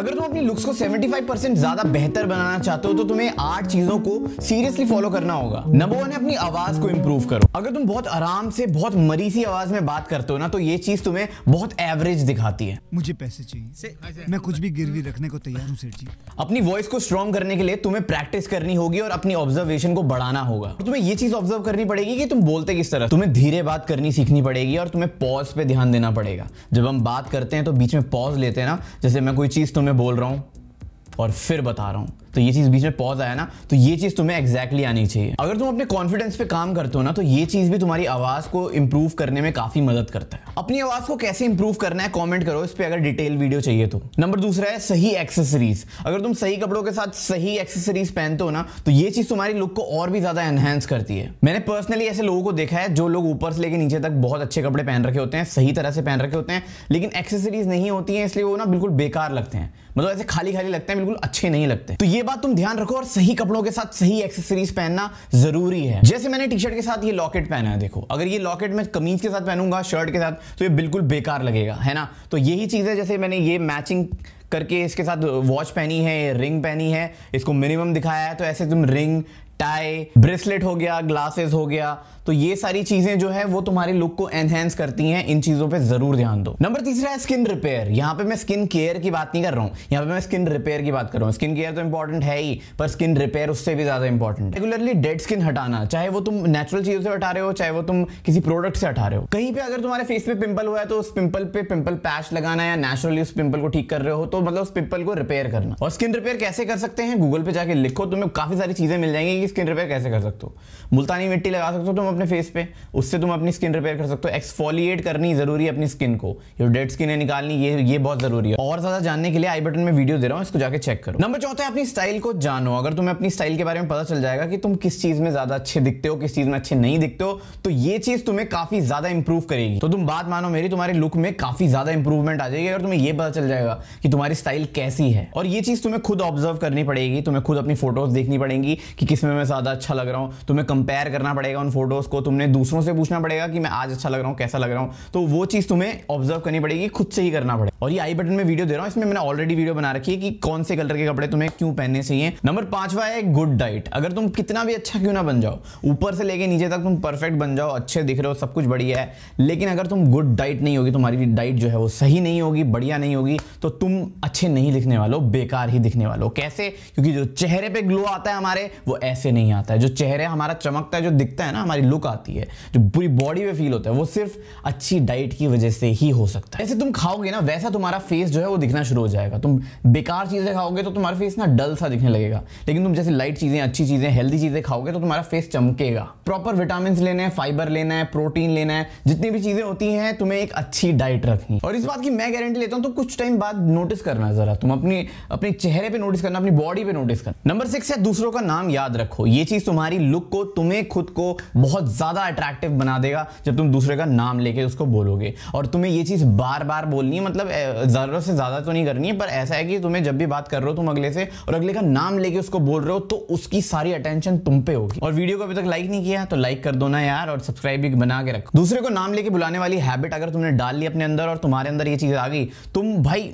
अगर तुम अपनी लुक्स को 75% ज्यादा बेहतर बनाना चाहते हो तो तुम्हें आठ चीजों को सीरियसली फॉलो करना होगा नंबर वन है अपनी आवाज को इम्प्रूव करो अगर तुम बहुत आराम से बहुत मरीसी आवाज में बात करते हो ना तो ये चीज तुम्हें बहुत एवरेज दिखाती है मुझे पैसे चाहिए मैं कुछ भी गिरवी रखने को तैयार हूँ सर जी अपनी वॉइस को स्ट्रॉन्ग करने के लिए तुम्हें प्रैक्टिस करनी होगी और अपनी ऑब्जर्वेशन को बढ़ाना होगा तुम्हें ये चीज ऑब्जर्व करनी पड़ेगी कि तुम बोलते किस तरह तुम्हें धीरे बात करनी सीखनी पड़ेगी और तुम्हें पॉज पे ध्यान देना पड़ेगा जब हम बात करते हैं तो बीच में पॉज लेते हैं ना जैसे मैं कोई चीज तुम्हें मैं बोल रहा हूँ और फिर बता रहा हूँ तो ये चीज़ बीच में पॉज आया ना तो ये चीज़ तुम्हें एग्जैक्टली आनी चाहिए अगर तुम अपने कॉन्फिडेंस पे काम करते हो ना तो ये चीज़ भी तुम्हारी आवाज़ को इम्प्रूव करने में काफ़ी मदद करता है अपनी आवाज़ को कैसे इंप्रूव करना है कॉमेंट करो इस पर अगर डिटेल वीडियो चाहिए तो नंबर दूसरा है सही एक्सेसरीज अगर तुम सही कपड़ों के साथ सही एक्सेसरीज पहनते हो ना तो ये चीज़ तुम्हारी लुक को और भी ज़्यादा एनहेंस करती है मैंने पर्सनली ऐसे लोगों को देखा है जो लोग ऊपर से लेकर नीचे तक बहुत अच्छे कपड़े पहन रखे होते हैं सही तरह से पहन रखे होते हैं लेकिन एक्सेसरीज नहीं होती है इसलिए वो ना बिल्कुल बेकार लगते हैं मतलब ऐसे खाली खाली लगते हैं बिल्कुल अच्छे नहीं लगते तो ये ये बात तुम ध्यान रखो और सही कपड़ों के साथ सही एक्सेसरीज पहनना जरूरी है जैसे मैंने टी शर्ट के साथ ये लॉकेट पहना है देखो अगर ये लॉकेट मैं कमीज के साथ पहनूंगा शर्ट के साथ तो ये बिल्कुल बेकार लगेगा है ना तो यही चीज़ है जैसे मैंने ये मैचिंग करके इसके साथ वॉच पहनी है रिंग पहनी है इसको मिनिमम दिखाया है तो ऐसे तुम रिंग टाई ब्रेसलेट हो गया ग्लासेस हो गया तो ये सारी चीजें जो है वो तुम्हारे लुक को एनहेंस करती हैं इन चीजों पे जरूर ध्यान दो नंबर तीसरा है स्किन रिपेयर यहाँ पे मैं स्किन केयर की बात नहीं कर रहा हूं यहाँ पे मैं स्किन रिपेयर की बात कर रहा हूँ स्किन केयर तो इंपॉर्टेंट है ही पर स्किन रिपेयर उससे भी ज्यादा इंपॉर्टेंट रेगुलरली डेड स्किन हटाना चाहे वो तुम नेचुरल चीजों से हटा रहे हो चाहे वो तुम किसी प्रोडक्ट से हटा रहे हो कहीं पर अगर तुम्हारे फेस पे पिंपल हुआ है तो उस पिंपल पे पिंपल पैच लगाना या नेचुरली उस पिंपल को ठीक कर रहे हो तो मतलब उस पिंपल को रिपेयर करना और स्किन रिपेयर कैसे कर सकते हैं गूगल पे जाके लिखो तुम्हें काफी सारी चीजें मिल जाएंगी स्किन रिपेयर कैसे कर सकते हो मुल्तानी मिट्टी लगा सकते हो तुम अपने फेस पे उससे तुम अपनी स्किन रिपेयर कर सकते हो एक्सफोलिएट करनी जरूरी है अपनी स्किन को जो डेड स्किन है निकालनी ये ये बहुत जरूरी है और ज्यादा जानने के लिए आई बटन में वीडियो दे रहा हूँ इसको जाकर चेक करो नंबर चौथा है अपनी स्टाइल को जानो अगर तुम्हें अपनी स्टाइल के बारे में पता चल जाएगा कि तुम किस चीज में ज्यादा अच्छे दिखते हो किस चीज में अच्छे नहीं दिखते हो तो ये चीज तुम्हें काफी ज्यादा इंप्रूव करेगी तो तुम बात मानो मेरी तुम्हारे लुक में काफी ज्यादा इंप्रूवमेंट आ जाएगी अगर तुम्हें यह पता चल जाएगा कि तुम्हारी स्टाइल कैसी है और ये चीज तुम्हें खुद ऑब्जर्व करनी पड़ेगी तुम्हें खुद अपनी फोटोज देखनी पड़ेगी कि किस में मैं ज़्यादा अच्छा लग रहा हूँ तुम्हें कंपेयर करना पड़ेगा उन फोटोज़ को तुमने दूसरों से पूछना पड़ेगा कि मैं आज अच्छा लग रहा हूँ कैसा लग रहा हूँ तो वो चीज़ तुम्हें ऑब्जर्व करनी पड़ेगी खुद से ही करना पड़ेगा और ये आई बटन में वीडियो दे रहा हूँ इसमें मैंने ऑलरेडी वीडियो बना रखी है कि कौन से कलर के कपड़े तुम्हें क्यों पहनने चाहिए नंबर पांचवा है गुड डाइट अगर तुम कितना भी अच्छा क्यों ना बन जाओ ऊपर से लेके नीचे तक तुम परफेक्ट बन जाओ अच्छे दिख रहे हो सब कुछ बढ़िया है लेकिन अगर तुम गुड डाइट नहीं होगी तुम्हारी डाइट जो है वो सही नहीं होगी बढ़िया नहीं होगी तो तुम अच्छे नहीं दिखने वालों बेकार ही दिखने वालों कैसे क्योंकि जो चेहरे पे ग्लो आता है हमारे वो ऐसे से नहीं आता है जो चेहरे हमारा चमकता है जो दिखता है ना हमारी लुक आती है जो पूरी बॉडी में फील होता है वो सिर्फ अच्छी डाइट की वजह से ही हो सकता है जैसे तुम खाओगे ना वैसा तुम्हारा फेस जो है वो दिखना शुरू हो जाएगा तुम बेकार चीज़ें खाओगे तो तुम्हारा फेस ना डल सा दिखने लगेगा लेकिन तुम जैसे लाइट चीज़ें अच्छी चीज़ें हेल्दी चीज़ें खाओगे तो तुम्हारा फेस चमकेगा प्रॉपर विटामिन लेना है फाइबर लेना है प्रोटीन लेना है जितनी भी चीज़ें होती हैं तुम्हें एक अच्छी डाइट रखनी और इस बात की मैं गारंटी लेता हूँ तो कुछ टाइम बाद नोटिस करना ज़रा तुम अपनी अपने चेहरे पर नोटिस करना अपनी बॉडी पर नोटिस करना नंबर सिक्स है दूसरों का नाम याद रख रखो ये चीज तुम्हारी लुक को तुम्हें खुद को बहुत ज्यादा अट्रैक्टिव बना देगा जब तुम दूसरे का नाम लेके उसको बोलोगे और तुम्हें ये चीज बार बार बोलनी है मतलब जरूरत से ज्यादा तो नहीं करनी है पर ऐसा है कि तुम्हें जब भी बात कर रहे हो तुम अगले से और अगले का नाम लेके उसको बोल रहे हो तो उसकी सारी अटेंशन तुम पे होगी और वीडियो को अभी तक लाइक नहीं किया तो लाइक कर दो ना यार और सब्सक्राइब भी बना के रखो दूसरे को नाम लेके बुलाने वाली हैबिट अगर तुमने डाल ली अपने अंदर और तुम्हारे अंदर ये चीज आ गई तुम भाई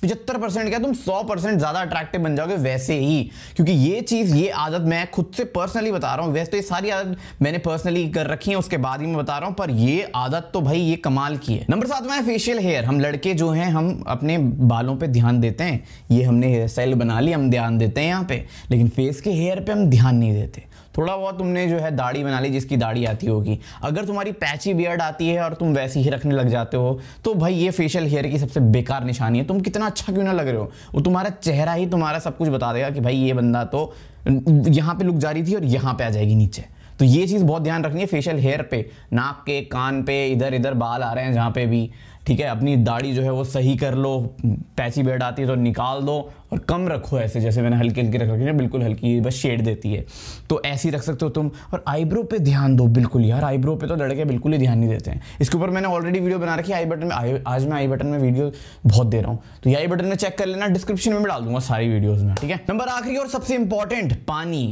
पिछहत्तर परसेंट क्या तुम सौ परसेंट ज्यादा अट्रैक्टिव बन जाओगे वैसे ही क्योंकि ये चीज ये आदत मैं खुद से पर्सनली बता रहा हूँ वैसे तो ये सारी आदत मैंने पर्सनली कर रखी है उसके बाद ही मैं बता रहा हूँ पर ये आदत तो भाई ये कमाल की है नंबर सात में फेशियल हेयर हम लड़के जो हैं हम अपने बालों पर ध्यान देते हैं ये हमने हेयर स्टाइल बना ली हम ध्यान देते हैं यहाँ पे लेकिन फेस के हेयर पर हम ध्यान नहीं देते थोड़ा बहुत तुमने जो है दाढ़ी बना ली जिसकी दाढ़ी आती होगी अगर तुम्हारी पैची बियर्ड आती है और तुम वैसी ही रखने लग जाते हो तो भाई ये फेशियल हेयर की सबसे बेकार निशानी है तुम कितना इतना अच्छा क्यों ना लग रहे हो वो तुम्हारा चेहरा ही तुम्हारा सब कुछ बता देगा कि भाई ये बंदा तो यहाँ पे लुक जा रही थी और यहाँ पे आ जाएगी नीचे तो ये चीज़ बहुत ध्यान रखनी है फेशियल हेयर पे नाक के कान पे इधर इधर बाल आ रहे हैं जहाँ पे भी ठीक है अपनी दाढ़ी जो है वो सही कर लो पैची बेड आती है तो निकाल दो और कम रखो ऐसे जैसे मैंने हल्की हल्की रख रखी है बिल्कुल हल्की बस शेड देती है तो ऐसी रख सकते हो तुम और आईब्रो पे ध्यान दो बिल्कुल यार आईब्रो पे तो लड़के बिल्कुल ही ध्यान नहीं देते हैं इसके ऊपर मैंने ऑलरेडी वीडियो बना रखी आई बटन में आई आज मैं आई बटन में वीडियो बहुत दे रहा हूँ तो आई बटन में चेक कर लेना डिस्क्रिप्शन में डाल दूंगा सारी वीडियोज़ में ठीक है नंबर आखिरी और सबसे इंपॉर्टेंट पानी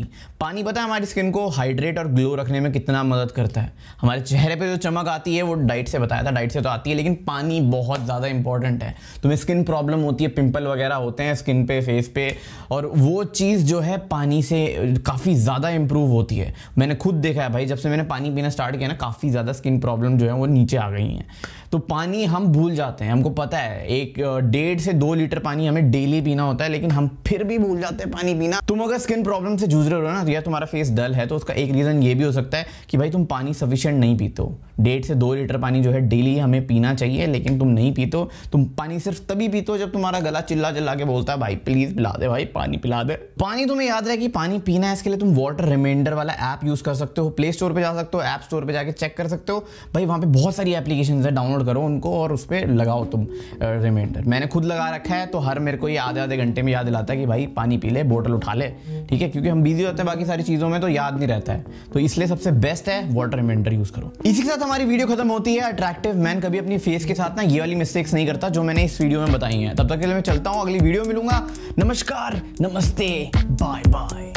पानी पता है हमारी स्किन को हाइड्रेट और ग्लो रखने में कितना मदद करता है हमारे चेहरे पर जो चमक आती है वो डाइट से बताया था डाइट से तो आती है लेकिन पानी बहुत ज़्यादा इंपॉर्टेंट है तुम्हें स्किन प्रॉब्लम होती है पिंपल वगैरह होते हैं स्किन पे फेस पे और वो चीज़ जो है पानी से काफ़ी ज़्यादा इम्प्रूव होती है मैंने खुद देखा है भाई जब से मैंने पानी पीना स्टार्ट किया ना काफ़ी ज़्यादा स्किन प्रॉब्लम जो है वो नीचे आ गई हैं तो पानी हम भूल जाते हैं हमको पता है एक डेढ़ से दो लीटर पानी हमें डेली पीना होता है लेकिन हम फिर भी भूल जाते हैं पानी पीना तुम अगर स्किन प्रॉब्लम से जूझ रहे हो ना तो या तुम्हारा फेस डल है तो उसका एक रीज़न ये भी हो सकता है कि भाई तुम पानी सफिशियंट नहीं पीते हो डेढ़ से दो लीटर पानी जो है डेली हमें पीना चाहिए लेकिन तुम नहीं पीते हो तुम पानी सिर्फ तभी पीते हो जब तुम्हारा गला चिल्ला चिल्ला के बोलता है भाई प्लीज़ पिला दे भाई पानी पिला दे पानी तुम्हें याद रहे कि पानी पीना है इसके लिए तुम वाटर रिमाइंडर वाला ऐप यूज़ कर सकते हो प्ले स्टोर पर जा सकते हो ऐप स्टोर पर जाकर चेक कर सकते हो भाई वहां पर बहुत सारी एप्लीकेशन है डाउनलोड डाउनलोड करो उनको और उस पर लगाओ तुम रिमाइंडर मैंने खुद लगा रखा है तो हर मेरे को ये आधे आधे घंटे में याद दिलाता है कि भाई पानी पी ले बोटल उठा ले ठीक है क्योंकि हम बिजी होते हैं बाकी सारी चीज़ों में तो याद नहीं रहता है तो इसलिए सबसे बेस्ट है वाटर रिमाइंडर यूज़ करो इसी के साथ हमारी वीडियो खत्म होती है अट्रैक्टिव मैन कभी अपनी फेस के साथ ना ये वाली मिस्टेक्स नहीं करता जो मैंने इस वीडियो में बताई है तब तक के लिए मैं चलता हूँ अगली वीडियो मिलूंगा नमस्कार नमस्ते बाय बाय